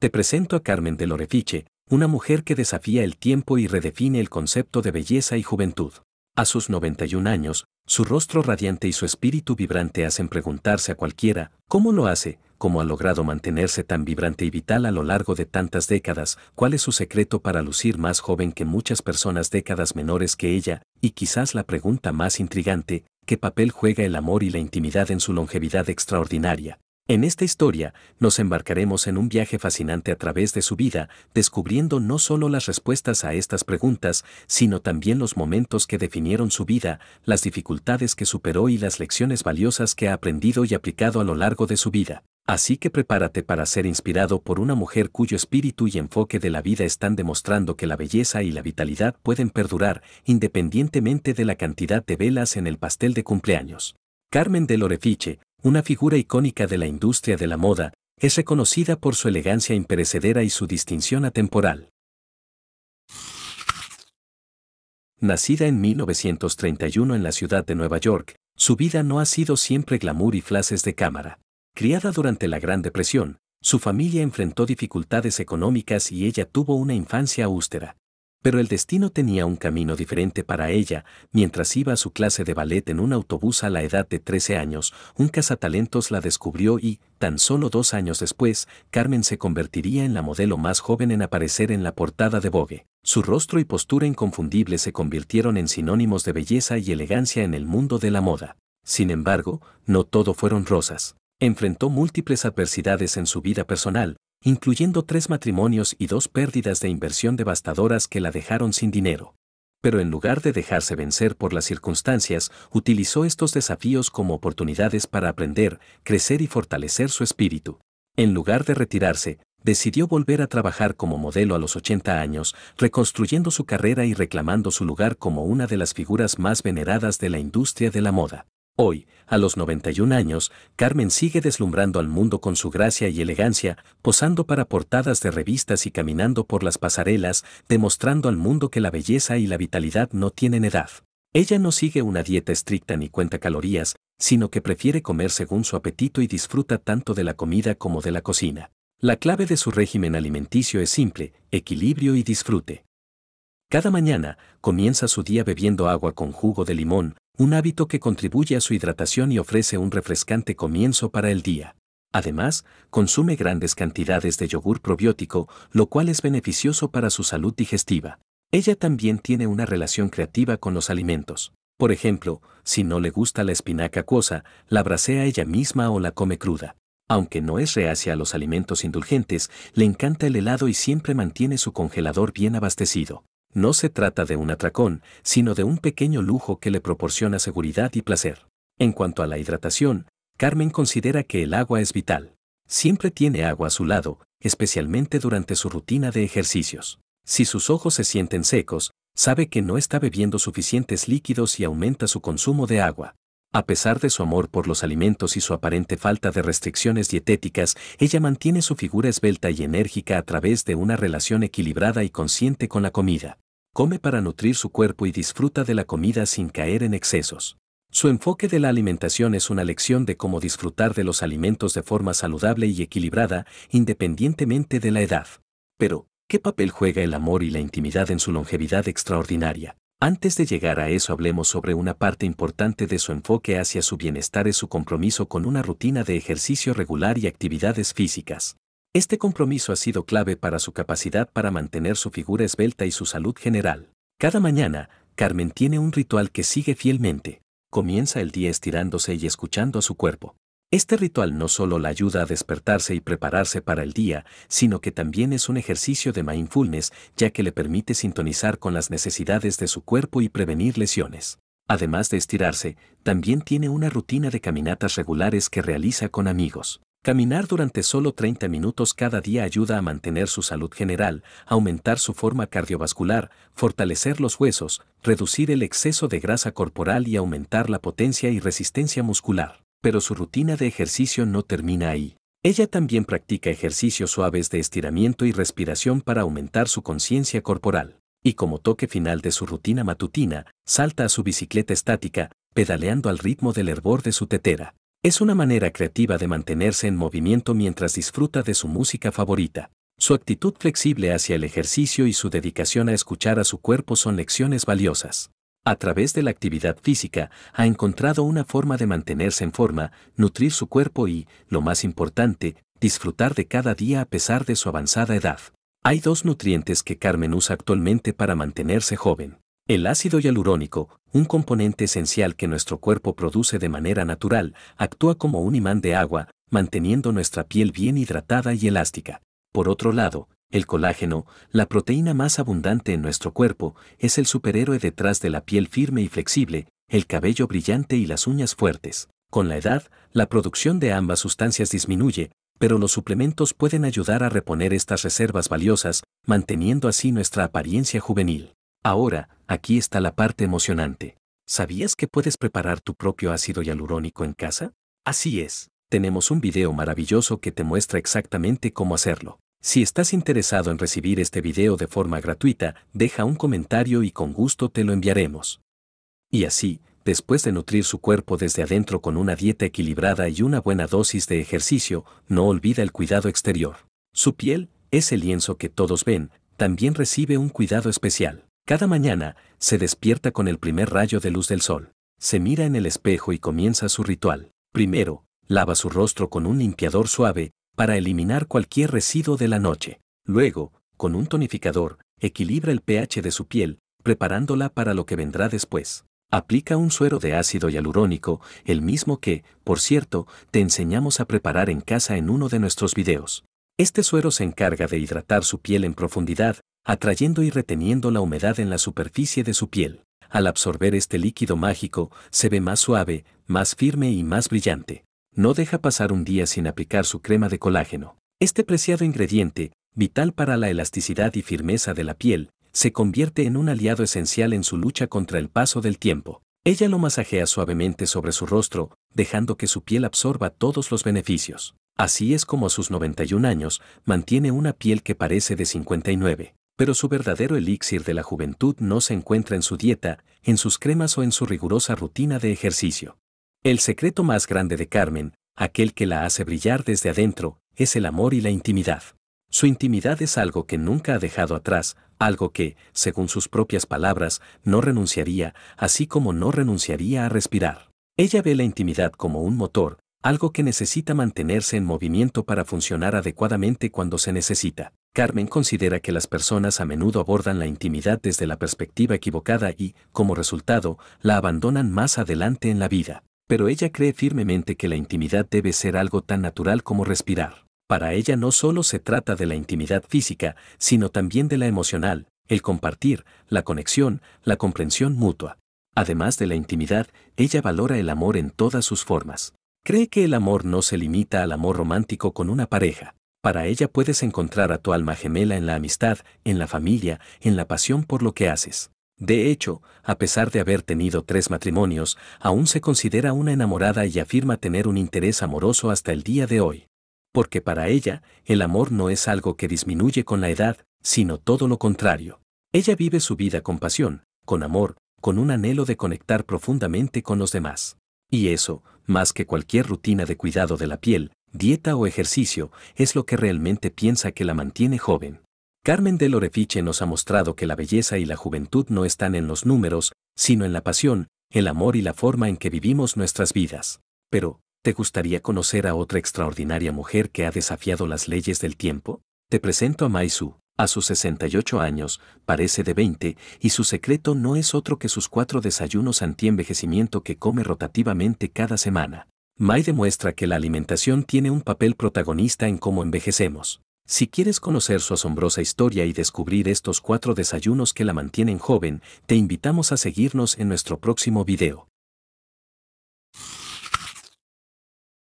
Te presento a Carmen de Lorefiche, una mujer que desafía el tiempo y redefine el concepto de belleza y juventud. A sus 91 años, su rostro radiante y su espíritu vibrante hacen preguntarse a cualquiera, ¿cómo lo hace? ¿Cómo ha logrado mantenerse tan vibrante y vital a lo largo de tantas décadas? ¿Cuál es su secreto para lucir más joven que muchas personas décadas menores que ella? Y quizás la pregunta más intrigante, ¿qué papel juega el amor y la intimidad en su longevidad extraordinaria? En esta historia, nos embarcaremos en un viaje fascinante a través de su vida, descubriendo no solo las respuestas a estas preguntas, sino también los momentos que definieron su vida, las dificultades que superó y las lecciones valiosas que ha aprendido y aplicado a lo largo de su vida. Así que prepárate para ser inspirado por una mujer cuyo espíritu y enfoque de la vida están demostrando que la belleza y la vitalidad pueden perdurar, independientemente de la cantidad de velas en el pastel de cumpleaños. Carmen de Lorefiche, una figura icónica de la industria de la moda, es reconocida por su elegancia imperecedera y su distinción atemporal. Nacida en 1931 en la ciudad de Nueva York, su vida no ha sido siempre glamour y flashes de cámara. Criada durante la Gran Depresión, su familia enfrentó dificultades económicas y ella tuvo una infancia austera. Pero el destino tenía un camino diferente para ella. Mientras iba a su clase de ballet en un autobús a la edad de 13 años, un cazatalentos la descubrió y, tan solo dos años después, Carmen se convertiría en la modelo más joven en aparecer en la portada de Vogue. Su rostro y postura inconfundible se convirtieron en sinónimos de belleza y elegancia en el mundo de la moda. Sin embargo, no todo fueron rosas. Enfrentó múltiples adversidades en su vida personal, incluyendo tres matrimonios y dos pérdidas de inversión devastadoras que la dejaron sin dinero. Pero en lugar de dejarse vencer por las circunstancias, utilizó estos desafíos como oportunidades para aprender, crecer y fortalecer su espíritu. En lugar de retirarse, decidió volver a trabajar como modelo a los 80 años, reconstruyendo su carrera y reclamando su lugar como una de las figuras más veneradas de la industria de la moda. Hoy, a los 91 años, Carmen sigue deslumbrando al mundo con su gracia y elegancia, posando para portadas de revistas y caminando por las pasarelas, demostrando al mundo que la belleza y la vitalidad no tienen edad. Ella no sigue una dieta estricta ni cuenta calorías, sino que prefiere comer según su apetito y disfruta tanto de la comida como de la cocina. La clave de su régimen alimenticio es simple, equilibrio y disfrute. Cada mañana comienza su día bebiendo agua con jugo de limón, un hábito que contribuye a su hidratación y ofrece un refrescante comienzo para el día. Además, consume grandes cantidades de yogur probiótico, lo cual es beneficioso para su salud digestiva. Ella también tiene una relación creativa con los alimentos. Por ejemplo, si no le gusta la espinaca acuosa, la brasea ella misma o la come cruda. Aunque no es reacia a los alimentos indulgentes, le encanta el helado y siempre mantiene su congelador bien abastecido. No se trata de un atracón, sino de un pequeño lujo que le proporciona seguridad y placer. En cuanto a la hidratación, Carmen considera que el agua es vital. Siempre tiene agua a su lado, especialmente durante su rutina de ejercicios. Si sus ojos se sienten secos, sabe que no está bebiendo suficientes líquidos y aumenta su consumo de agua. A pesar de su amor por los alimentos y su aparente falta de restricciones dietéticas, ella mantiene su figura esbelta y enérgica a través de una relación equilibrada y consciente con la comida. Come para nutrir su cuerpo y disfruta de la comida sin caer en excesos. Su enfoque de la alimentación es una lección de cómo disfrutar de los alimentos de forma saludable y equilibrada, independientemente de la edad. Pero, ¿qué papel juega el amor y la intimidad en su longevidad extraordinaria? Antes de llegar a eso hablemos sobre una parte importante de su enfoque hacia su bienestar es su compromiso con una rutina de ejercicio regular y actividades físicas. Este compromiso ha sido clave para su capacidad para mantener su figura esbelta y su salud general. Cada mañana, Carmen tiene un ritual que sigue fielmente. Comienza el día estirándose y escuchando a su cuerpo. Este ritual no solo la ayuda a despertarse y prepararse para el día, sino que también es un ejercicio de mindfulness ya que le permite sintonizar con las necesidades de su cuerpo y prevenir lesiones. Además de estirarse, también tiene una rutina de caminatas regulares que realiza con amigos. Caminar durante solo 30 minutos cada día ayuda a mantener su salud general, aumentar su forma cardiovascular, fortalecer los huesos, reducir el exceso de grasa corporal y aumentar la potencia y resistencia muscular pero su rutina de ejercicio no termina ahí. Ella también practica ejercicios suaves de estiramiento y respiración para aumentar su conciencia corporal. Y como toque final de su rutina matutina, salta a su bicicleta estática, pedaleando al ritmo del hervor de su tetera. Es una manera creativa de mantenerse en movimiento mientras disfruta de su música favorita. Su actitud flexible hacia el ejercicio y su dedicación a escuchar a su cuerpo son lecciones valiosas a través de la actividad física, ha encontrado una forma de mantenerse en forma, nutrir su cuerpo y, lo más importante, disfrutar de cada día a pesar de su avanzada edad. Hay dos nutrientes que Carmen usa actualmente para mantenerse joven. El ácido hialurónico, un componente esencial que nuestro cuerpo produce de manera natural, actúa como un imán de agua, manteniendo nuestra piel bien hidratada y elástica. Por otro lado, el colágeno, la proteína más abundante en nuestro cuerpo, es el superhéroe detrás de la piel firme y flexible, el cabello brillante y las uñas fuertes. Con la edad, la producción de ambas sustancias disminuye, pero los suplementos pueden ayudar a reponer estas reservas valiosas, manteniendo así nuestra apariencia juvenil. Ahora, aquí está la parte emocionante. ¿Sabías que puedes preparar tu propio ácido hialurónico en casa? Así es, tenemos un video maravilloso que te muestra exactamente cómo hacerlo. Si estás interesado en recibir este video de forma gratuita, deja un comentario y con gusto te lo enviaremos. Y así, después de nutrir su cuerpo desde adentro con una dieta equilibrada y una buena dosis de ejercicio, no olvida el cuidado exterior. Su piel, ese lienzo que todos ven, también recibe un cuidado especial. Cada mañana, se despierta con el primer rayo de luz del sol. Se mira en el espejo y comienza su ritual. Primero, lava su rostro con un limpiador suave, para eliminar cualquier residuo de la noche. Luego, con un tonificador, equilibra el pH de su piel, preparándola para lo que vendrá después. Aplica un suero de ácido hialurónico, el mismo que, por cierto, te enseñamos a preparar en casa en uno de nuestros videos. Este suero se encarga de hidratar su piel en profundidad, atrayendo y reteniendo la humedad en la superficie de su piel. Al absorber este líquido mágico, se ve más suave, más firme y más brillante no deja pasar un día sin aplicar su crema de colágeno. Este preciado ingrediente, vital para la elasticidad y firmeza de la piel, se convierte en un aliado esencial en su lucha contra el paso del tiempo. Ella lo masajea suavemente sobre su rostro, dejando que su piel absorba todos los beneficios. Así es como a sus 91 años mantiene una piel que parece de 59. Pero su verdadero elixir de la juventud no se encuentra en su dieta, en sus cremas o en su rigurosa rutina de ejercicio. El secreto más grande de Carmen, aquel que la hace brillar desde adentro, es el amor y la intimidad. Su intimidad es algo que nunca ha dejado atrás, algo que, según sus propias palabras, no renunciaría, así como no renunciaría a respirar. Ella ve la intimidad como un motor, algo que necesita mantenerse en movimiento para funcionar adecuadamente cuando se necesita. Carmen considera que las personas a menudo abordan la intimidad desde la perspectiva equivocada y, como resultado, la abandonan más adelante en la vida pero ella cree firmemente que la intimidad debe ser algo tan natural como respirar. Para ella no solo se trata de la intimidad física, sino también de la emocional, el compartir, la conexión, la comprensión mutua. Además de la intimidad, ella valora el amor en todas sus formas. Cree que el amor no se limita al amor romántico con una pareja. Para ella puedes encontrar a tu alma gemela en la amistad, en la familia, en la pasión por lo que haces. De hecho, a pesar de haber tenido tres matrimonios, aún se considera una enamorada y afirma tener un interés amoroso hasta el día de hoy. Porque para ella, el amor no es algo que disminuye con la edad, sino todo lo contrario. Ella vive su vida con pasión, con amor, con un anhelo de conectar profundamente con los demás. Y eso, más que cualquier rutina de cuidado de la piel, dieta o ejercicio, es lo que realmente piensa que la mantiene joven. Carmen del Orefiche nos ha mostrado que la belleza y la juventud no están en los números, sino en la pasión, el amor y la forma en que vivimos nuestras vidas. Pero, ¿te gustaría conocer a otra extraordinaria mujer que ha desafiado las leyes del tiempo? Te presento a Su. A sus 68 años, parece de 20, y su secreto no es otro que sus cuatro desayunos antienvejecimiento que come rotativamente cada semana. Mai demuestra que la alimentación tiene un papel protagonista en cómo envejecemos. Si quieres conocer su asombrosa historia y descubrir estos cuatro desayunos que la mantienen joven, te invitamos a seguirnos en nuestro próximo video.